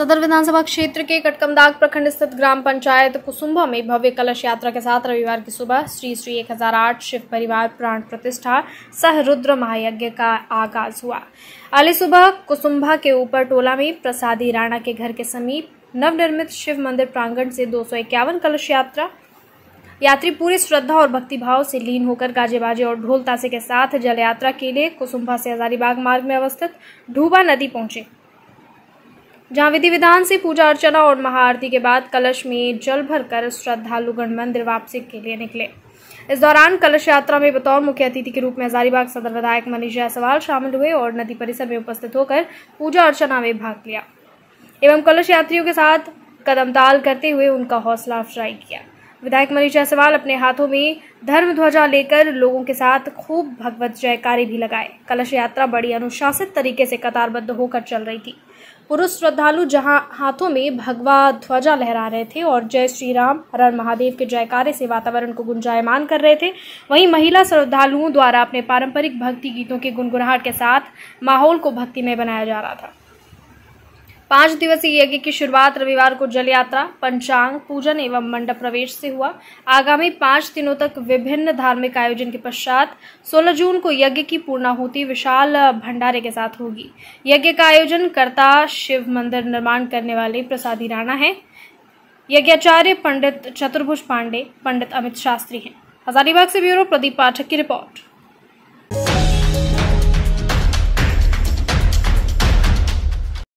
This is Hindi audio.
सदर विधानसभा क्षेत्र के कटकमदाग प्रखंड स्थित ग्राम पंचायत कुसुम्भा में भव्य कलश यात्रा के साथ रविवार की सुबह श्री श्री 1008 शिव परिवार प्राण प्रतिष्ठा सह रुद्र महायज्ञ का आगाज हुआ अली सुबह कुसुम्भा के ऊपर टोला में प्रसादी राणा के घर के समीप नवनिर्मित शिव मंदिर प्रांगण से दो कलश यात्रा यात्री पूरी श्रद्धा और भक्तिभाव से लीन होकर गाजे बाजे और ढोल तासे के साथ जल यात्रा के लिए कुसुम्भा से हजारीबाग मार्ग में अवस्थित ढूबा नदी पहुंचे जहां विधि विधान से पूजा अर्चना और महाआरती के बाद कलश में जल भरकर श्रद्धालुगण मंदिर वापसी के लिए निकले इस दौरान कलश यात्रा में बतौर मुख्य अतिथि के रूप में हजारीबाग सदर विधायक मनीष जायसवाल शामिल हुए और नदी परिसर में उपस्थित होकर पूजा अर्चना में भाग लिया एवं कलश यात्रियों के साथ कदमताल करते हुए उनका हौसला अफजाई किया विधायक मनीष जायसवाल अपने हाथों में धर्म ध्वजा लेकर लोगों के साथ खूब भगवत जयकारे भी लगाए कलश यात्रा बड़ी अनुशासित तरीके से कतारबद्ध होकर चल रही थी पुरुष श्रद्धालु जहां हाथों में भगवा ध्वजा लहरा रहे थे और जय श्री राम हरण महादेव के जयकारे से वातावरण को गुंजायमान कर रहे थे वहीं महिला श्रद्धालुओं द्वारा अपने पारंपरिक भक्ति गीतों के गुनगुनाहट के साथ माहौल को भक्तिमय बनाया जा रहा था पांच दिवसीय यज्ञ की शुरुआत रविवार को जल यात्रा पंचांग पूजन एवं मंडप प्रवेश से हुआ आगामी पांच दिनों तक विभिन्न धार्मिक आयोजन के पश्चात 16 जून को यज्ञ की पूर्णाहुति विशाल भंडारे के साथ होगी यज्ञ का आयोजन करता शिव मंदिर निर्माण करने वाले प्रसादी राणा है यज्ञाचार्य पंडित चतुर्भुज पांडे पंडित अमित शास्त्री है हजारीबाग से ब्यूरो प्रदीप पाठक की रिपोर्ट